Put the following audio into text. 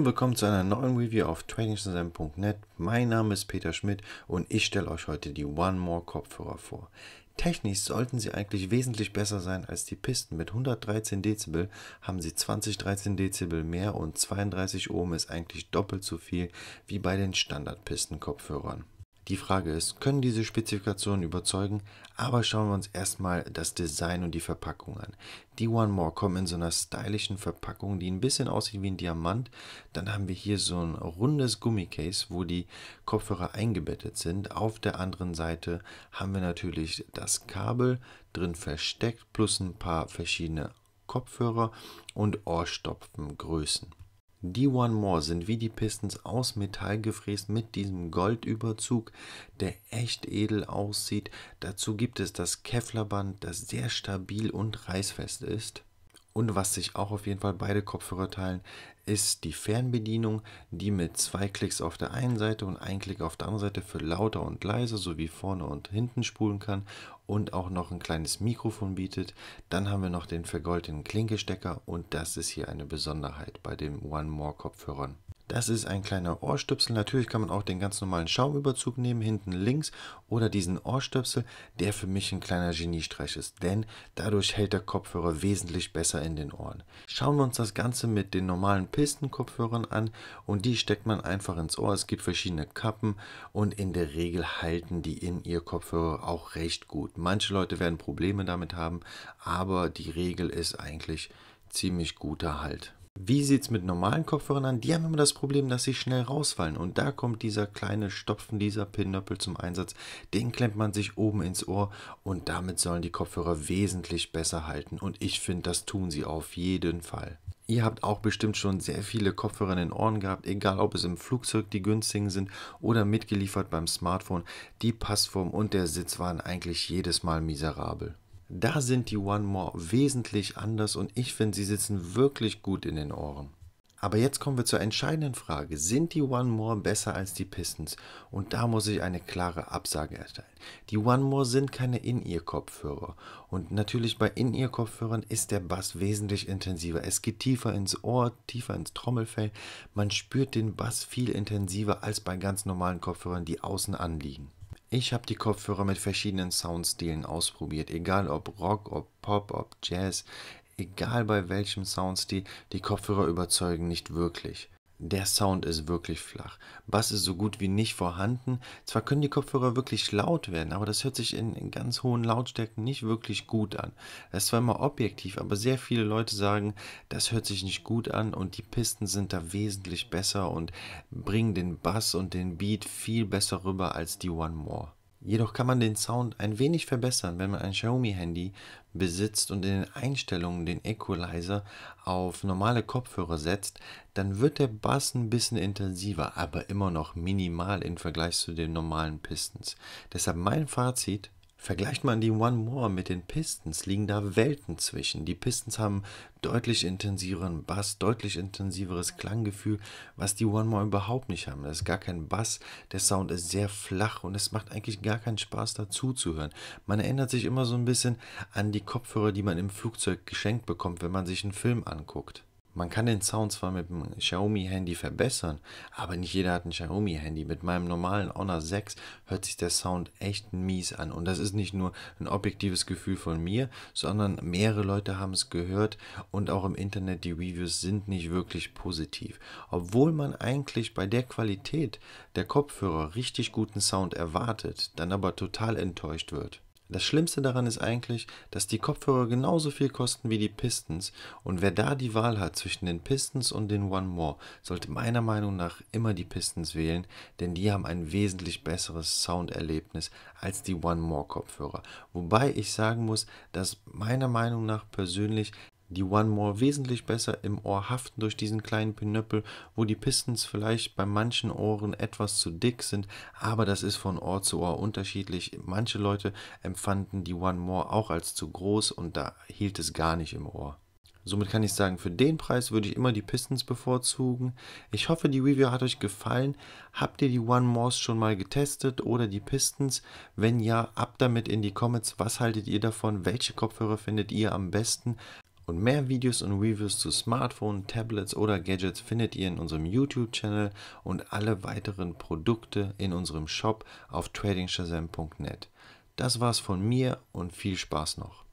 und willkommen zu einer neuen Review auf tradingsdesign.net. Mein Name ist Peter Schmidt und ich stelle euch heute die One More Kopfhörer vor. Technisch sollten sie eigentlich wesentlich besser sein als die Pisten. Mit 113 Dezibel haben sie 20 13 Dezibel mehr und 32 Ohm ist eigentlich doppelt so viel wie bei den standard kopfhörern die Frage ist, können diese Spezifikationen überzeugen? Aber schauen wir uns erstmal das Design und die Verpackung an. Die One More kommen in so einer stylischen Verpackung, die ein bisschen aussieht wie ein Diamant. Dann haben wir hier so ein rundes Gummicase, wo die Kopfhörer eingebettet sind. Auf der anderen Seite haben wir natürlich das Kabel drin versteckt plus ein paar verschiedene Kopfhörer und Ohrstopfengrößen. Die One More sind wie die Pistons aus Metall gefräst mit diesem Goldüberzug, der echt edel aussieht. Dazu gibt es das Kevlarband, das sehr stabil und reißfest ist. Und was sich auch auf jeden Fall beide Kopfhörer teilen, ist die Fernbedienung, die mit zwei Klicks auf der einen Seite und ein Klick auf der anderen Seite für lauter und leiser sowie vorne und hinten spulen kann und auch noch ein kleines Mikrofon bietet. Dann haben wir noch den vergoldeten Klinkestecker und das ist hier eine Besonderheit bei den One More Kopfhörern. Das ist ein kleiner Ohrstöpsel. Natürlich kann man auch den ganz normalen Schaumüberzug nehmen, hinten links oder diesen Ohrstöpsel, der für mich ein kleiner Geniestreich ist, denn dadurch hält der Kopfhörer wesentlich besser in den Ohren. Schauen wir uns das Ganze mit den normalen Pistenkopfhörern an und die steckt man einfach ins Ohr. Es gibt verschiedene Kappen und in der Regel halten die in ihr Kopfhörer auch recht gut. Manche Leute werden Probleme damit haben, aber die Regel ist eigentlich ziemlich guter Halt. Wie sieht es mit normalen Kopfhörern an? Die haben immer das Problem, dass sie schnell rausfallen. Und da kommt dieser kleine Stopfen, dieser Pinnöppel zum Einsatz. Den klemmt man sich oben ins Ohr und damit sollen die Kopfhörer wesentlich besser halten. Und ich finde, das tun sie auf jeden Fall. Ihr habt auch bestimmt schon sehr viele Kopfhörer in den Ohren gehabt, egal ob es im Flugzeug die günstigen sind oder mitgeliefert beim Smartphone. Die Passform und der Sitz waren eigentlich jedes Mal miserabel. Da sind die One More wesentlich anders und ich finde, sie sitzen wirklich gut in den Ohren. Aber jetzt kommen wir zur entscheidenden Frage. Sind die One More besser als die Pistons? Und da muss ich eine klare Absage erteilen. Die One More sind keine In-Ear-Kopfhörer. Und natürlich bei In-Ear-Kopfhörern ist der Bass wesentlich intensiver. Es geht tiefer ins Ohr, tiefer ins Trommelfell. Man spürt den Bass viel intensiver als bei ganz normalen Kopfhörern, die außen anliegen. Ich habe die Kopfhörer mit verschiedenen Soundstilen ausprobiert, egal ob Rock, ob Pop, ob Jazz, egal bei welchem Soundstil, die Kopfhörer überzeugen nicht wirklich der Sound ist wirklich flach. Bass ist so gut wie nicht vorhanden. Zwar können die Kopfhörer wirklich laut werden, aber das hört sich in, in ganz hohen Lautstärken nicht wirklich gut an. Das ist zwar immer objektiv, aber sehr viele Leute sagen, das hört sich nicht gut an und die Pisten sind da wesentlich besser und bringen den Bass und den Beat viel besser rüber als die One More. Jedoch kann man den Sound ein wenig verbessern, wenn man ein Xiaomi-Handy besitzt und in den Einstellungen den Equalizer auf normale Kopfhörer setzt, dann wird der Bass ein bisschen intensiver, aber immer noch minimal im Vergleich zu den normalen Pistons. Deshalb mein Fazit, Vergleicht man die One More mit den Pistons, liegen da Welten zwischen. Die Pistons haben deutlich intensiveren Bass, deutlich intensiveres Klanggefühl, was die One More überhaupt nicht haben. Das ist gar kein Bass, der Sound ist sehr flach und es macht eigentlich gar keinen Spaß dazu zu hören. Man erinnert sich immer so ein bisschen an die Kopfhörer, die man im Flugzeug geschenkt bekommt, wenn man sich einen Film anguckt. Man kann den Sound zwar mit dem Xiaomi-Handy verbessern, aber nicht jeder hat ein Xiaomi-Handy. Mit meinem normalen Honor 6 hört sich der Sound echt mies an. Und das ist nicht nur ein objektives Gefühl von mir, sondern mehrere Leute haben es gehört und auch im Internet die Reviews sind nicht wirklich positiv. Obwohl man eigentlich bei der Qualität der Kopfhörer richtig guten Sound erwartet, dann aber total enttäuscht wird. Das Schlimmste daran ist eigentlich, dass die Kopfhörer genauso viel kosten wie die Pistons und wer da die Wahl hat zwischen den Pistons und den One More, sollte meiner Meinung nach immer die Pistons wählen, denn die haben ein wesentlich besseres Sounderlebnis als die One More Kopfhörer. Wobei ich sagen muss, dass meiner Meinung nach persönlich die One More wesentlich besser im Ohr haften durch diesen kleinen Pinöppel, wo die Pistons vielleicht bei manchen Ohren etwas zu dick sind, aber das ist von Ohr zu Ohr unterschiedlich. Manche Leute empfanden die One More auch als zu groß und da hielt es gar nicht im Ohr. Somit kann ich sagen, für den Preis würde ich immer die Pistons bevorzugen. Ich hoffe, die Review hat euch gefallen. Habt ihr die One Mores schon mal getestet oder die Pistons? Wenn ja, ab damit in die Comments. Was haltet ihr davon? Welche Kopfhörer findet ihr am besten? Und mehr Videos und Reviews zu Smartphones, Tablets oder Gadgets findet ihr in unserem YouTube-Channel und alle weiteren Produkte in unserem Shop auf tradingshazam.net. Das war's von mir und viel Spaß noch.